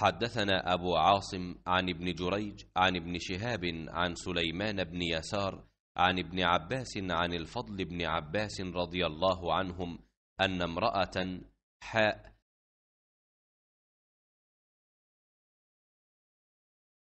حدثنا أبو عاصم عن ابن جريج عن ابن شهاب عن سليمان بن يسار عن ابن عباس عن الفضل بن عباس رضي الله عنهم أن امرأة حاء